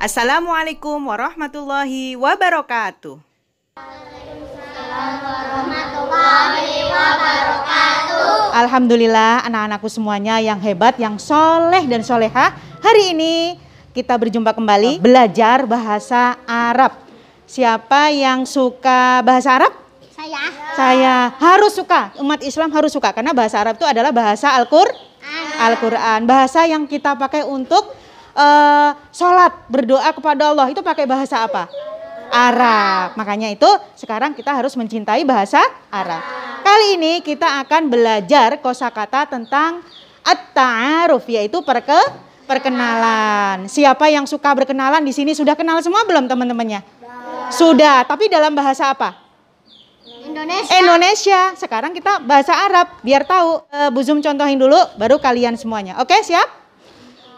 Assalamualaikum warahmatullahi wabarakatuh. Alhamdulillah anak-anakku semuanya yang hebat, yang soleh dan soleha. Hari ini kita berjumpa kembali belajar bahasa Arab. Siapa yang suka bahasa Arab? Saya. Saya harus suka. Umat Islam harus suka karena bahasa Arab itu adalah bahasa Al-Qur'an. Al-Qur'an, bahasa yang kita pakai untuk uh, sholat berdoa kepada Allah itu pakai bahasa apa? Arab. Makanya itu sekarang kita harus mencintai bahasa Arab. Kali ini kita akan belajar kosakata tentang at-ta'aruf yaitu perke perkenalan. Siapa yang suka berkenalan di sini sudah kenal semua belum teman-temannya? Sudah, tapi dalam bahasa apa? Indonesia. Indonesia. Sekarang kita bahasa Arab biar tahu. Eh, Bu Zoom contohin dulu baru kalian semuanya. Oke, siap?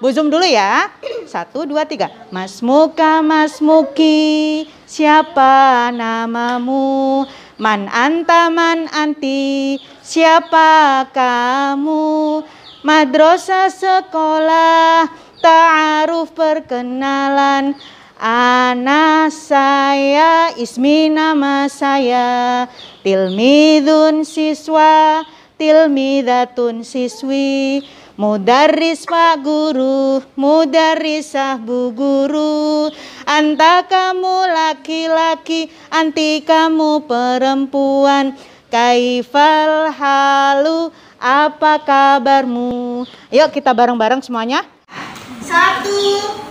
Bu zoom dulu ya. Satu, dua, tiga. Mas Muka, Mas Muki, siapa namamu? Man anta, man anti, siapa kamu? Madrosa sekolah, ta'aruf perkenalan. Ana saya, ismi nama saya, tilmidun siswa, tilmidatun siswi, Mudarris pak guru, mudarrisah bu guru Anta kamu laki-laki, anti kamu perempuan Kaifal halu, apa kabarmu? Yuk kita bareng-bareng semuanya Satu,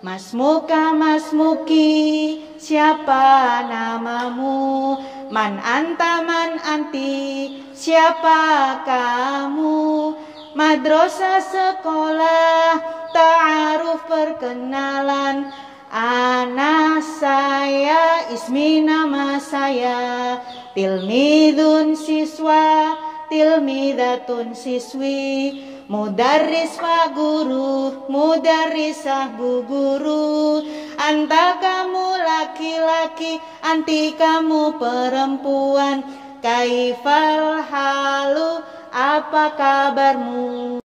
Mas Muka Mas Muki siapa namamu Man anta man anti siapa kamu Madrasah sekolah ta'aruf perkenalan Anak saya ismi nama saya Tilmidun siswa tilmidatun siswi Mudarris wa guru, mudarrisah bu guru Anta kamu laki-laki, anti kamu perempuan Kaifal halu, apa kabarmu?